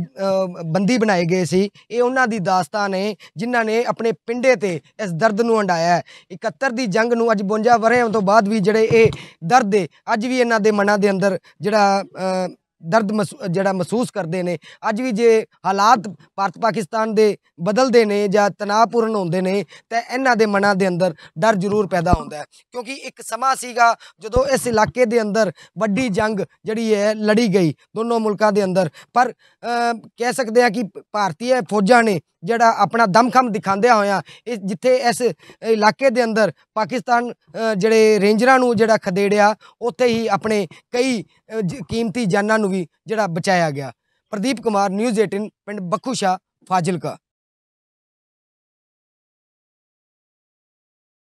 Speaker 1: ਬੰਦੀ ਬਣਾਏ ਗਏ ਸੀ ਇਹ ਉਹਨਾਂ ਦੀ ਦਾਸਤਾਨ ਨੇ ਜਿਨ੍ਹਾਂ ਨੇ ਆਪਣੇ ਪਿੰਡੇ ਤੇ ਇਸ ਦਰਦ ਨੂੰ ਹੰਡਾਇਆ 71 ਦੀ ਜੰਗ ਨੂੰ ਅੱਜ 52 ਵਰਿਆਂ ਤੋਂ ਬਾਅਦ ਵੀ ਜਿਹੜੇ ਇਹ ਦਰਦ ਦੇ ਅੱਜ ਵੀ ਇਹਨਾਂ ਦੇ ਮਨਾਂ ਦੇ ਅੰਦਰ ਜਿਹੜਾ ਦਰਦ ਜਿਹੜਾ ਮਹਿਸੂਸ ਕਰਦੇ ਨੇ ਅੱਜ ਵੀ ਜੇ ਹਾਲਾਤ ਭਾਰਤ ਪਾਕਿਸਤਾਨ ਦੇ ਬਦਲਦੇ ਨੇ ਜਾਂ ਤਣਾਅਪੂਰਨ ਹੁੰਦੇ ਨੇ ਤਾਂ ਇਹਨਾਂ ਦੇ ਮਨਾਂ ਦੇ ਅੰਦਰ ਡਰ ਜ਼ਰੂਰ ਪੈਦਾ ਹੁੰਦਾ ਹੈ ਕਿਉਂਕਿ ਇੱਕ ਸਮਾਂ ਸੀਗਾ ਜਦੋਂ ਇਸ ਇਲਾਕੇ ਦੇ ਅੰਦਰ ਵੱਡੀ ਜੰਗ ਜਿਹੜੀ ਹੈ ਲੜੀ ਗਈ ਦੋਨੋਂ ਮੁਲਕਾਂ ਦੇ ਅੰਦਰ ਪਰ ਕਹਿ ਸਕਦੇ ਆ ਕਿ ਭਾਰਤੀ ਫੌਜਾਂ ਨੇ ਜਿਹੜਾ ਆਪਣਾ ਦਮਖਮ ਦਿਖਾਉਂਦਿਆ ਹੋਇਆ ਇਸ ਜਿੱਥੇ ਇਸ ਇਲਾਕੇ ਦੇ ਅੰਦਰ ਪਾਕਿਸਤਾਨ ਜਿਹੜੇ ਰੇਂਜਰਾਂ ਨੂੰ ਜਿਹੜਾ ਖਦੇੜਿਆ ਉੱਥੇ ਹੀ ਆਪਣੇ ਕਈ ਕੀਮਤੀ ਜਾਨਾਂ ਨੂੰ ਵੀ ਜਿਹੜਾ ਬਚਾਇਆ ਗਿਆ ਪ੍ਰਦੀਪ ਕੁਮਾਰ ਨਿਊਜ਼ 18 ਪਿੰਡ ਬਖੂਸ਼ਾ ਫਾਜ਼ਿਲਕਾ